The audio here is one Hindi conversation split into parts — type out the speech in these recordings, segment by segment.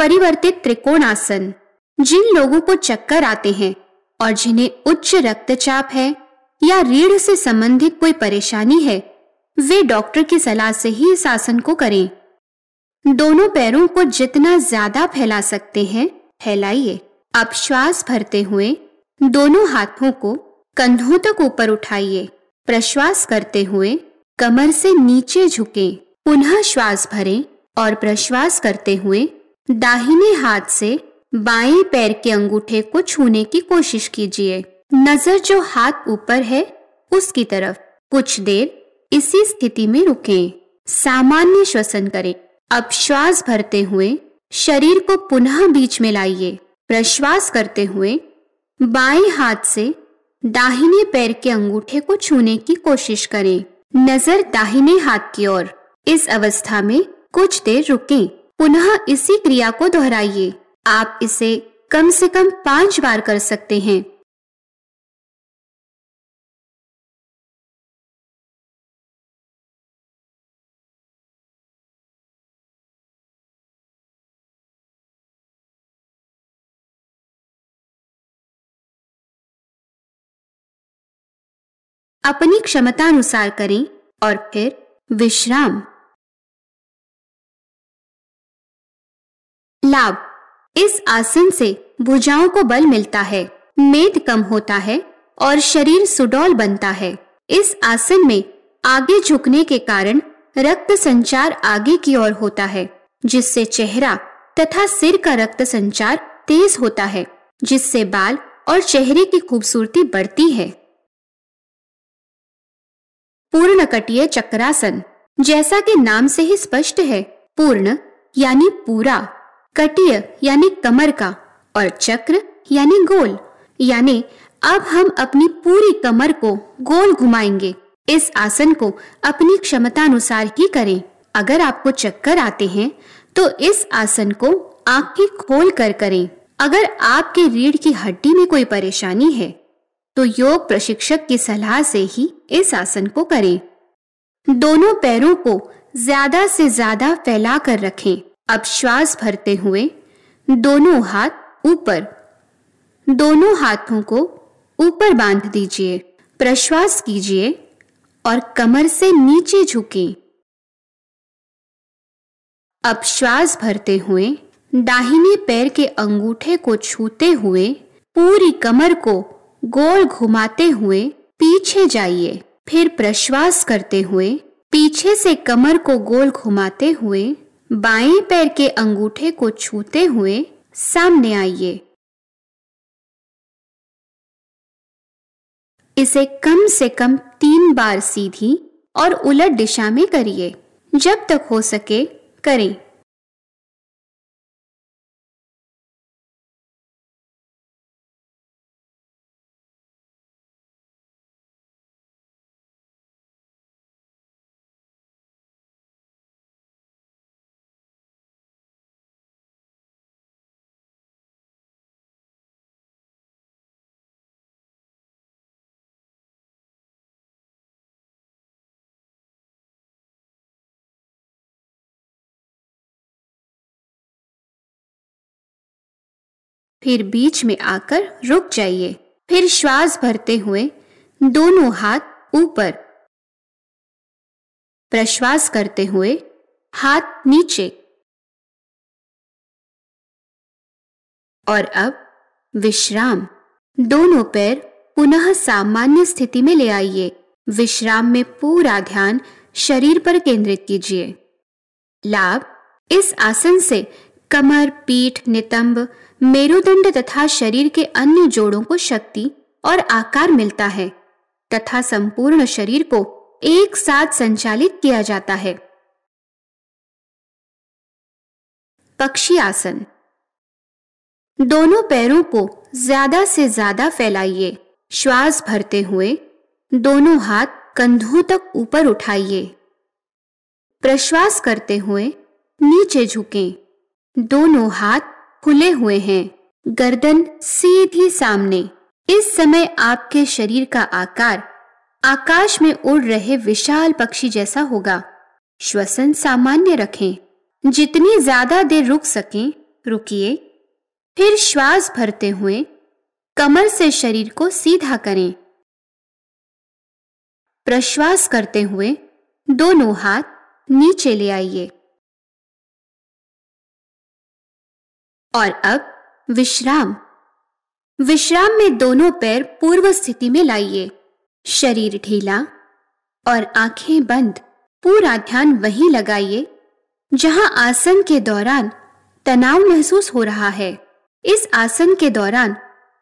परिवर्तित त्रिकोण आसन जिन लोगों को चक्कर आते हैं और जिन्हें उच्च रक्तचाप है या रीढ़ से संबंधित कोई परेशानी है वे डॉक्टर की सलाह से ही इस आसन को करें दोनों पैरों को जितना ज्यादा फैला सकते हैं फैलाइए अब श्वास भरते हुए दोनों हाथों को कंधों तक ऊपर उठाइए प्रश्वास करते हुए कमर से नीचे झुके पुनः श्वास भरें और प्रश्वास करते हुए दाहिने हाथ से बाएं पैर के अंगूठे को छूने की कोशिश कीजिए नजर जो हाथ ऊपर है उसकी तरफ कुछ देर इसी स्थिति में रुकें। सामान्य श्वसन करें अब श्वास भरते हुए शरीर को पुनः बीच में लाइए प्रश्वास करते हुए बाएं हाथ से दाहिने पैर के अंगूठे को छूने की कोशिश करें नजर दाहिने हाथ की ओर इस अवस्था में कुछ देर रुकें पुनः इसी क्रिया को दोहराइए आप इसे कम से कम पांच बार कर सकते हैं अपनी क्षमता अनुसार करें और फिर विश्राम लाभ इस आसन से भुजाओं को बल मिलता है मेद कम होता है और शरीर सुडौल बनता है इस आसन में आगे झुकने के कारण रक्त संचार आगे की ओर होता है जिससे चेहरा तथा सिर का रक्त संचार तेज होता है जिससे बाल और चेहरे की खूबसूरती बढ़ती है पूर्ण कटीय चक्रासन जैसा कि नाम से ही स्पष्ट है पूर्ण यानी पूरा कटीय यानी कमर का और चक्र यानी गोल यानी अब हम अपनी पूरी कमर को गोल घुमाएंगे इस आसन को अपनी क्षमता अनुसार ही करें अगर आपको चक्कर आते हैं तो इस आसन को आंखें खोल कर करें अगर आपके रीढ़ की हड्डी में कोई परेशानी है तो योग प्रशिक्षक की सलाह से ही इस आसन को करें दोनों पैरों को ज्यादा से ज्यादा फैला कर रखें अब श्वास भरते हुए दोनों हाथ ऊपर दोनों हाथों को ऊपर बांध दीजिए प्रश्वास कीजिए और कमर से नीचे झुके अब श्वास भरते हुए दाहिने पैर के अंगूठे को छूते हुए पूरी कमर को गोल घुमाते हुए पीछे जाइए फिर प्रश्वास करते हुए पीछे से कमर को गोल घुमाते हुए बाएं पैर के अंगूठे को छूते हुए सामने आइए इसे कम से कम तीन बार सीधी और उलट दिशा में करिए जब तक हो सके करें फिर बीच में आकर रुक जाइए फिर श्वास भरते हुए दोनों हाथ ऊपर प्रश्वास करते हुए हाथ नीचे और अब विश्राम दोनों पैर पुनः सामान्य स्थिति में ले आइए विश्राम में पूरा ध्यान शरीर पर केंद्रित कीजिए लाभ इस आसन से कमर पीठ नितंब मेरुदंड तथा शरीर के अन्य जोड़ों को शक्ति और आकार मिलता है तथा संपूर्ण शरीर को एक साथ संचालित किया जाता है पक्षी आसन दोनों पैरों को ज्यादा से ज्यादा फैलाइए श्वास भरते हुए दोनों हाथ कंधों तक ऊपर उठाइए प्रश्वास करते हुए नीचे झुकें दोनों हाथ खुले हुए हैं गर्दन सीधी सामने इस समय आपके शरीर का आकार आकाश में उड़ रहे विशाल पक्षी जैसा होगा श्वसन सामान्य रखें जितनी ज्यादा देर रुक सकें रुकिए फिर श्वास भरते हुए कमर से शरीर को सीधा करें प्रश्वास करते हुए दोनों हाथ नीचे ले आइए और अब विश्राम विश्राम में दोनों पैर पूर्व स्थिति में लाइए शरीर ढीला और आंखें बंद पूरा ध्यान वहीं लगाइए जहां आसन के दौरान तनाव महसूस हो रहा है इस आसन के दौरान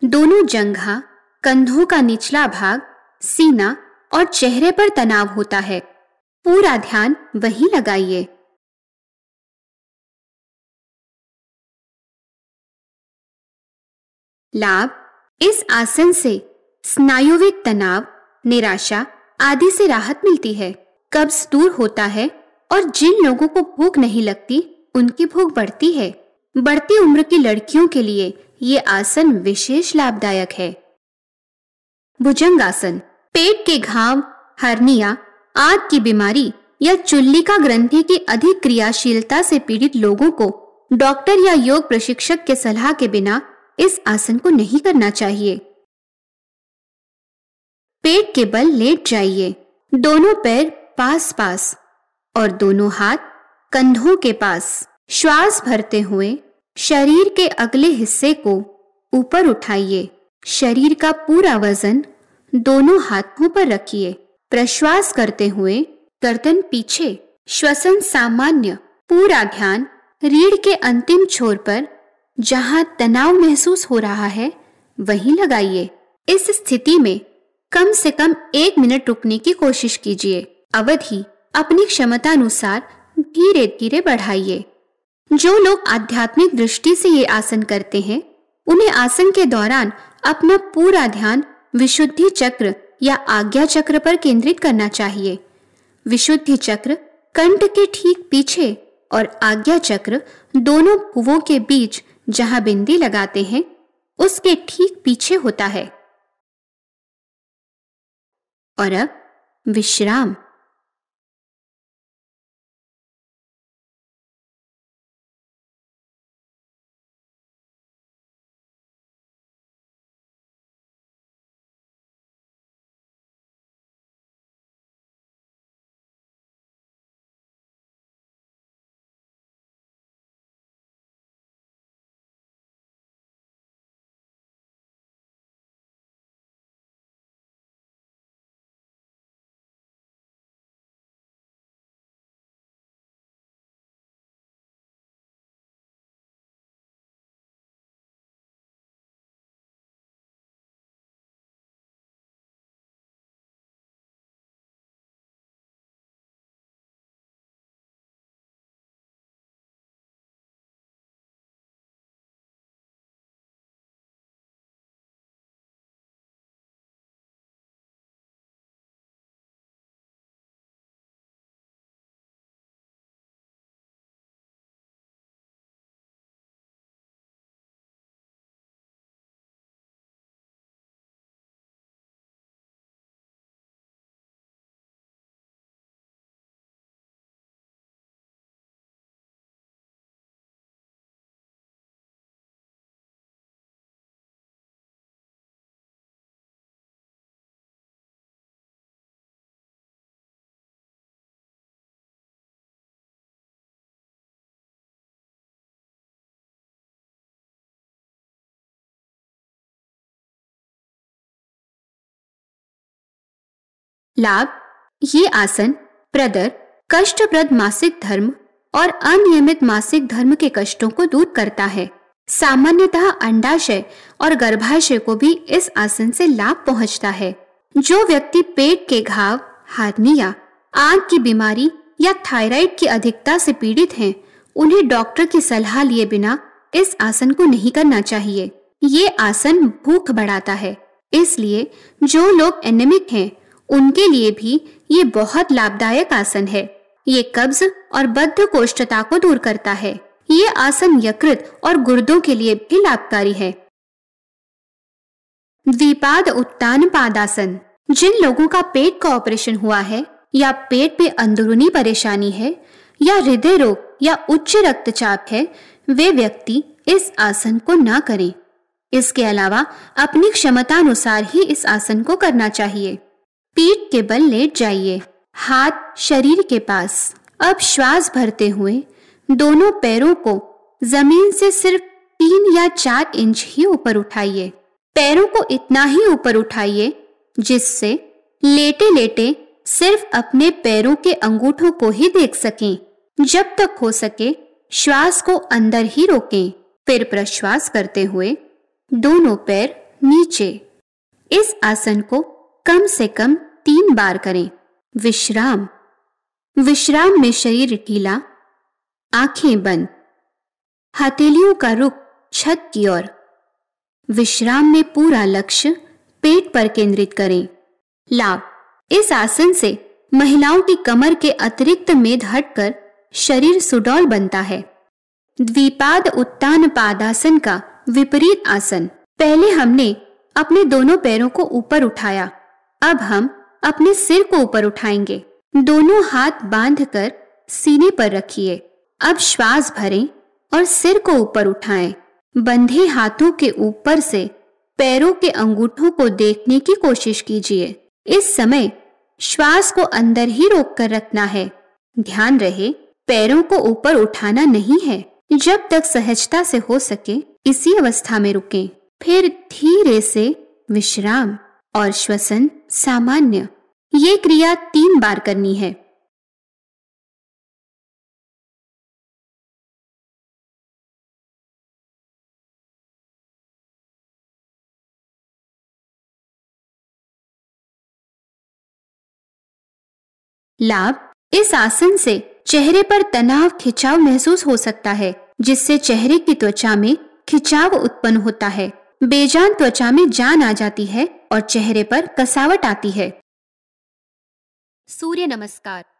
दोनों जंघा कंधों का निचला भाग सीना और चेहरे पर तनाव होता है पूरा ध्यान वहीं लगाइए लाभ इस आसन से स्नायुविक तनाव निराशा आदि से राहत मिलती है कब्ज दूर होता है और जिन लोगों को भूख नहीं लगती उनकी भूख बढ़ती है बढ़ती उम्र की लड़कियों के लिए ये आसन विशेष लाभदायक है भुजंग आसन पेट के घाव हर्निया आग की बीमारी या चुल्लिका ग्रंथि की अधिक क्रियाशीलता से पीड़ित लोगों को डॉक्टर या योग प्रशिक्षक के सलाह के बिना इस आसन को नहीं करना चाहिए पेट के बल लेट जाइए दोनों पैर पास पास और दोनों हाथ कंधों के पास श्वास भरते हुए शरीर के अगले हिस्से को ऊपर उठाइए शरीर का पूरा वजन दोनों हाथों पर रखिए प्रश्वास करते हुए गर्दन पीछे श्वसन सामान्य पूरा ध्यान रीढ़ के अंतिम छोर पर जहां तनाव महसूस हो रहा है वहीं लगाइए इस स्थिति में कम से कम एक मिनट रुकने की कोशिश कीजिए अवधि अपनी क्षमता अनुसार धीरे धीरे बढ़ाइए जो लोग आध्यात्मिक दृष्टि से ये आसन करते हैं उन्हें आसन के दौरान अपना पूरा ध्यान विशुद्धि चक्र या आज्ञा चक्र पर केंद्रित करना चाहिए विशुद्धि चक्र कंठ के ठीक पीछे और आज्ञा चक्र दोनों भुवों के बीच जहां बिंदी लगाते हैं उसके ठीक पीछे होता है और अब विश्राम लाभ ये आसन प्रदर कष्टप्रद मासिक धर्म और अनियमित मासिक धर्म के कष्टों को दूर करता है सामान्यतः अंडाशय और गर्भाशय को भी इस आसन से लाभ पहुंचता है जो व्यक्ति पेट के घाव हार्निया आग की बीमारी या थायराइड की अधिकता से पीड़ित हैं, उन्हें डॉक्टर की सलाह लिए बिना इस आसन को नहीं करना चाहिए ये आसन भूख बढ़ाता है इसलिए जो लोग एनेमिक हैं उनके लिए भी ये बहुत लाभदायक आसन है ये कब्ज और बद्ध कोष्ठता को दूर करता है ये आसन यकृत और गुर्दों के लिए भी लाभकारी है द्विपाद उत्तान पादासन जिन लोगों का पेट का ऑपरेशन हुआ है या पेट में अंदरूनी परेशानी है या हृदय रोग या उच्च रक्तचाप है वे व्यक्ति इस आसन को ना करें इसके अलावा अपनी क्षमता अनुसार ही इस आसन को करना चाहिए पीठ के बल लेट जाइए हाथ शरीर के पास अब श्वास भरते हुए दोनों पैरों को जमीन से सिर्फ तीन या चार इंच ही ऊपर उठाइए पैरों को इतना ही ऊपर उठाइए जिससे लेटे लेटे सिर्फ अपने पैरों के अंगूठों को ही देख सकें जब तक हो सके श्वास को अंदर ही रोकें फिर प्रश्वास करते हुए दोनों पैर नीचे इस आसन को कम से कम तीन बार करें विश्राम विश्राम में शरीर ढीला आंखें बंद हथेलियों का रुख छत की ओर विश्राम में पूरा लक्ष्य पेट पर केंद्रित करें लाभ इस आसन से महिलाओं की कमर के अतिरिक्त मेद हटकर शरीर सुडौल बनता है द्विपाद उत्तान पादासन का विपरीत आसन पहले हमने अपने दोनों पैरों को ऊपर उठाया अब हम अपने सिर को ऊपर उठाएंगे दोनों हाथ बांधकर सीने पर रखिए अब श्वास भरें और सिर को ऊपर उठाएं। बंधे हाथों के ऊपर से पैरों के अंगूठों को देखने की कोशिश कीजिए इस समय श्वास को अंदर ही रोक कर रखना है ध्यान रहे पैरों को ऊपर उठाना नहीं है जब तक सहजता से हो सके इसी अवस्था में रुकें। फिर धीरे से विश्राम और श्वसन सामान्य ये क्रिया तीन बार करनी है लाभ इस आसन से चेहरे पर तनाव खिंचाव महसूस हो सकता है जिससे चेहरे की त्वचा में खिंचाव उत्पन्न होता है बेजान त्वचा में जान आ जाती है और चेहरे पर कसावट आती है सूर्य नमस्कार